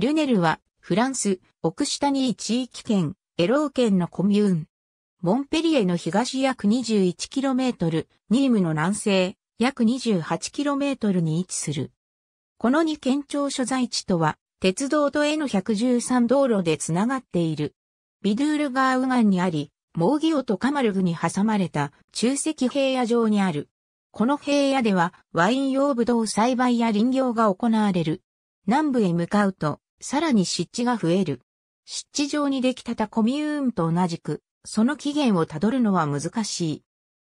リュネルは、フランス、オクシタニー地域圏、エロー県のコミューン。モンペリエの東約 21km、ニームの南西、約 28km に位置する。この2県庁所在地とは、鉄道と N113 道路でつながっている。ビドゥールガーウガンにあり、モーギオとカマルグに挟まれた中石平野上にある。この平野ではワイン用ブドウ栽培や林業が行われる。南部へ向かうとさらに湿地が増える。湿地上にできたたコミューンと同じく、その起源をたどるのは難しい。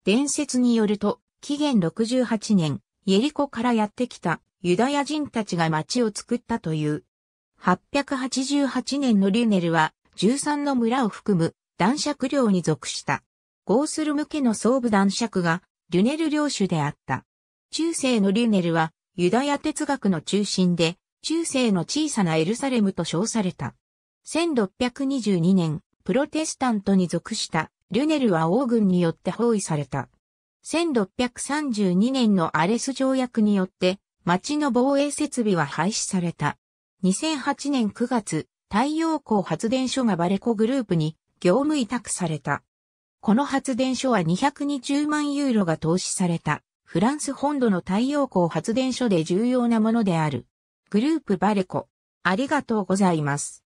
伝説によると、紀元68年、イエリコからやってきたユダヤ人たちが町を作ったという。888年のリュネルは13の村を含む男爵領に属した。ゴースル向けの総部男爵がリュネル領主であった。中世のリュネルはユダヤ哲学の中心で中世の小さなエルサレムと称された。1622年、プロテスタントに属したリュネルは王軍によって包囲された。1632年のアレス条約によって町の防衛設備は廃止された。2008年9月、太陽光発電所がバレコグループに業務委託された。この発電所は220万ユーロが投資された。フランス本土の太陽光発電所で重要なものである。グループバレコ。ありがとうございます。